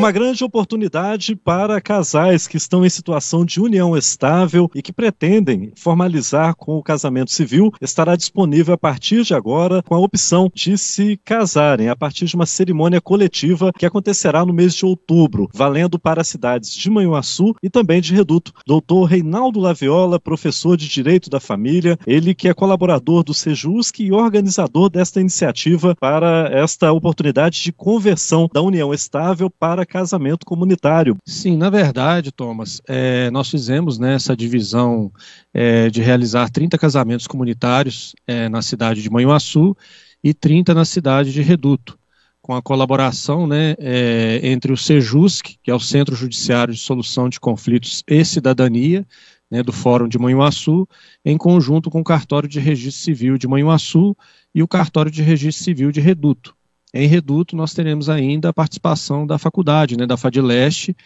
Uma grande oportunidade para casais que estão em situação de união estável e que pretendem formalizar com o casamento civil estará disponível a partir de agora com a opção de se casarem a partir de uma cerimônia coletiva que acontecerá no mês de outubro, valendo para as cidades de Manhuaçu e também de Reduto. Doutor Reinaldo Laviola, professor de Direito da Família, ele que é colaborador do Sejusc e organizador desta iniciativa para esta oportunidade de conversão da união estável para casamento comunitário. Sim, na verdade, Thomas, é, nós fizemos né, essa divisão é, de realizar 30 casamentos comunitários é, na cidade de Manhuaçu e 30 na cidade de Reduto, com a colaboração né, é, entre o SEJUSC, que é o Centro Judiciário de Solução de Conflitos e Cidadania, né, do Fórum de Manhuaçu, em conjunto com o Cartório de Registro Civil de Manhuaçu e o Cartório de Registro Civil de Reduto. Em Reduto, nós teremos ainda a participação da faculdade, né, da FADLeste,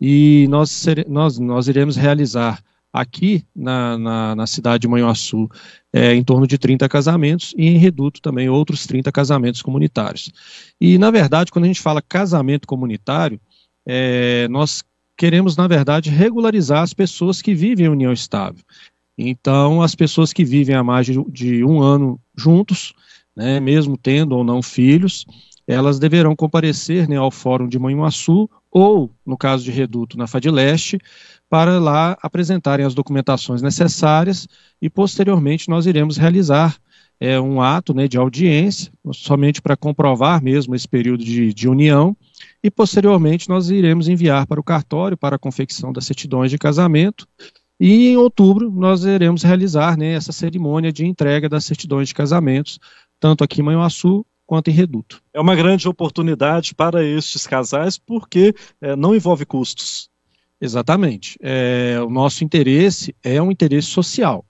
e nós, nós, nós iremos realizar aqui na, na, na cidade de Manhuaçu é, em torno de 30 casamentos e em Reduto também outros 30 casamentos comunitários. E, na verdade, quando a gente fala casamento comunitário, é, nós queremos, na verdade, regularizar as pessoas que vivem em união estável. Então, as pessoas que vivem há mais de, de um ano juntos, né, mesmo tendo ou não filhos, elas deverão comparecer né, ao Fórum de Manhuaçu ou, no caso de Reduto, na Fadileste, para lá apresentarem as documentações necessárias e, posteriormente, nós iremos realizar é, um ato né, de audiência, somente para comprovar mesmo esse período de, de união, e, posteriormente, nós iremos enviar para o cartório para a confecção das certidões de casamento, e em outubro nós iremos realizar né, essa cerimônia de entrega das certidões de casamentos tanto aqui em Manhuaçu quanto em Reduto. É uma grande oportunidade para estes casais porque é, não envolve custos. Exatamente. É, o nosso interesse é um interesse social.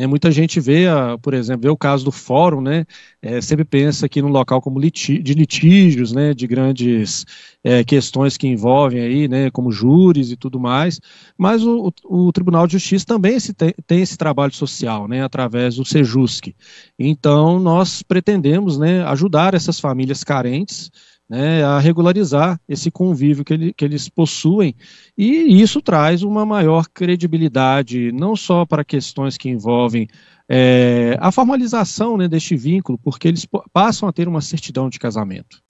Né? Muita gente vê, a, por exemplo, vê o caso do fórum, né? É, sempre pensa aqui num local como litígio, de litígios, né? De grandes é, questões que envolvem aí, né? Como júris e tudo mais. Mas o, o Tribunal de Justiça também tem esse trabalho social, né? Através do Sejusc. Então nós pretendemos, né? Ajudar essas famílias carentes né, a regularizar esse convívio que, ele, que eles possuem. E isso traz uma maior credibilidade, não só para questões que envolvem é, a formalização né, deste vínculo, porque eles passam a ter uma certidão de casamento.